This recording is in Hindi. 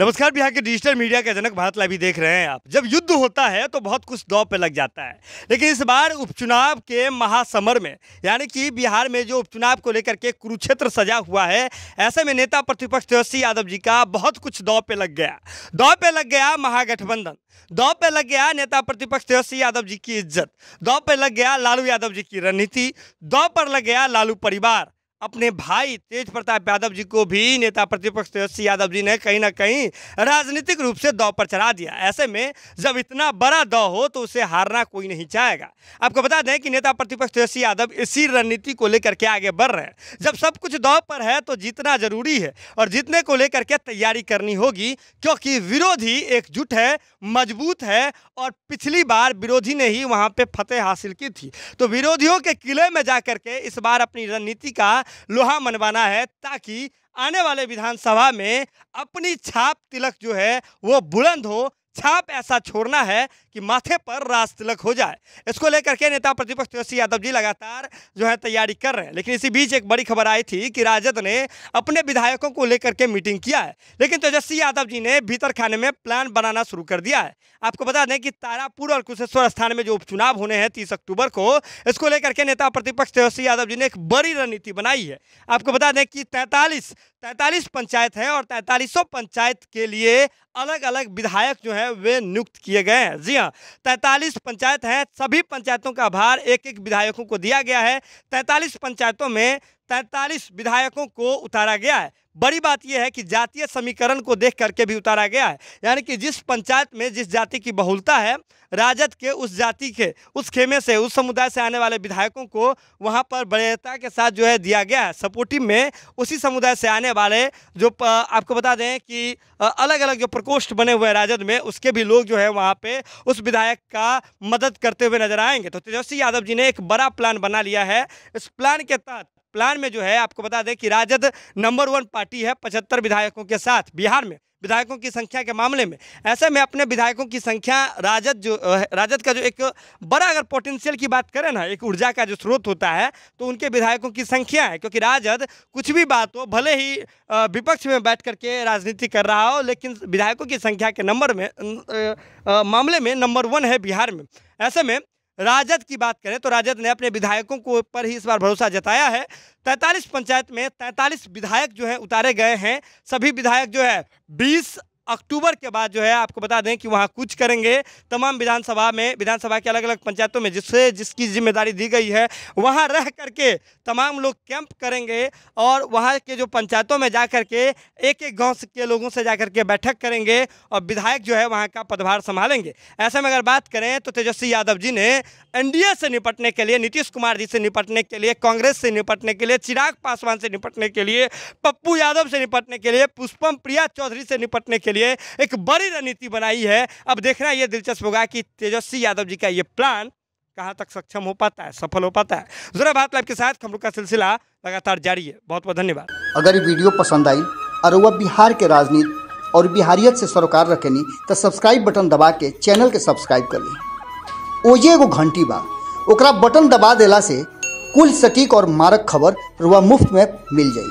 नमस्कार बिहार के डिजिटल मीडिया के जनक भारत लाइव देख रहे हैं आप जब युद्ध होता है तो बहुत कुछ दौ पे लग जाता है लेकिन इस बार उपचुनाव के महासमर में यानी कि बिहार में जो उपचुनाव को लेकर के कुरुक्षेत्र सजा हुआ है ऐसे में नेता प्रतिपक्ष तेजस्वी यादव जी का बहुत कुछ दौ पे लग गया दौ पे लग गया महागठबंधन दौ पे लग गया नेता प्रतिपक्ष तेजस्वी यादव जी की इज्जत दौ पे लग गया लालू यादव जी की रणनीति दौ पर लग गया लालू परिवार अपने भाई तेज प्रताप यादव जी को भी नेता प्रतिपक्ष तेजस्वी यादव जी ने कहीं ना कहीं राजनीतिक रूप से दौ पर चढ़ा दिया ऐसे में जब इतना बड़ा दौ हो तो उसे हारना कोई नहीं चाहेगा आपको बता दें कि नेता प्रतिपक्ष तेजस्वी यादव इसी रणनीति को लेकर के आगे बढ़ रहे हैं जब सब कुछ दौ पर है तो जीतना जरूरी है और जीतने को लेकर के तैयारी करनी होगी क्योंकि विरोधी एकजुट है मजबूत है और पिछली बार विरोधी ने ही वहाँ पर फतेह हासिल की थी तो विरोधियों के किले में जा के इस बार अपनी रणनीति का लोहा मनवाना है ताकि आने वाले विधानसभा में अपनी छाप तिलक जो है वो बुलंद हो छाप ऐसा छोड़ना है कि माथे पर रास तिलक हो जाए इसको लेकर के नेता प्रतिपक्ष तेजस्वी यादव जी लगातार जो है तैयारी कर रहे हैं लेकिन इसी बीच एक बड़ी खबर आई थी कि राजद ने अपने विधायकों को लेकर के मीटिंग किया है लेकिन तेजस्वी यादव जी ने भीतर खाने में प्लान बनाना शुरू कर दिया है आपको बता दें कि तारापुर और कुशेश्वर स्थान में जो उपचुनाव होने हैं तीस अक्टूबर को इसको लेकर के नेता प्रतिपक्ष तेजस्वी यादव जी ने एक बड़ी रणनीति बनाई है आपको बता दें कि तैंतालीस तैंतालीस पंचायत है और तैंतालीसों पंचायत के लिए अलग अलग विधायक जो हैं वे नियुक्त किए गए हैं जी हाँ तैंतालीस पंचायत हैं सभी पंचायतों का आभार एक एक विधायकों को दिया गया है तैंतालीस पंचायतों में तैंतालीस विधायकों को उतारा गया है बड़ी बात यह है कि जातीय समीकरण को देख करके भी उतारा गया है यानी कि जिस पंचायत में जिस जाति की बहुलता है राजद के उस जाति के उस खेमे से उस समुदाय से आने वाले विधायकों को वहां पर बड़ेता के साथ जो है दिया गया है सपोर्टिव में उसी समुदाय से आने वाले जो आपको बता दें कि अलग अलग जो प्रकोष्ठ बने हुए हैं राजद में उसके भी लोग जो है वहाँ पर उस विधायक का मदद करते हुए नजर आएंगे तो तेजस्वी यादव जी ने एक बड़ा प्लान बना लिया है इस प्लान के तहत प्लान में जो है आपको बता दें कि राजद नंबर वन पार्टी है पचहत्तर विधायकों के साथ बिहार में विधायकों की संख्या के मामले में ऐसे में अपने विधायकों की संख्या राजद जो राजद का जो एक बड़ा अगर पोटेंशियल की बात करें ना एक ऊर्जा का जो स्रोत होता है तो उनके विधायकों की संख्या है क्योंकि राजद कुछ भी बात हो भले ही विपक्ष में बैठ करके राजनीति कर रहा हो लेकिन विधायकों की संख्या के नंबर में मामले में नंबर वन है बिहार में ऐसे में राजद की बात करें तो राजद ने अपने विधायकों को पर ही इस बार भरोसा जताया है तैंतालीस पंचायत में तैंतालीस विधायक जो है उतारे गए हैं सभी विधायक जो है बीस अक्टूबर के बाद जो है आपको बता दें कि वहाँ कुछ करेंगे तमाम विधानसभा में विधानसभा के अलग अलग पंचायतों में जिससे जिसकी जिम्मेदारी दी गई है वहाँ रह करके तमाम लोग कैंप करेंगे और वहाँ के जो पंचायतों में जा करके एक एक गाँव के लोगों से जा करके बैठक करेंगे और विधायक जो है वहाँ का पदभार संभालेंगे ऐसे में अगर बात करें तो तेजस्वी यादव जी ने एन से निपटने के लिए नीतीश कुमार जी से निपटने के लिए कांग्रेस से निपटने के लिए चिराग पासवान से निपटने के लिए पप्पू यादव से निपटने के लिए पुष्पम प्रिया चौधरी से निपटने के लिए लिए एक बड़ी रणनीति बनाई है अब देखना यह दिलचस्प होगा कि तेजस्वी यादव जी का ये प्लान कहाँ तक सक्षम हो पाता है सफल हो पाता है जरा बात लाइव के साथ खबरों का सिलसिला लगातार जारी है बहुत बहुत धन्यवाद अगर ये वीडियो पसंद आई और वह बिहार के राजनीति और बिहारियत से सरोकार रखेनी तो सब्सक्राइब बटन दबा के चैनल के सब्सक्राइब कर ली ओजे एगो घंटी बा ओकरा बटन दबा दिला से कुल सटीक और मारक खबर वह मुफ्त में मिल जाई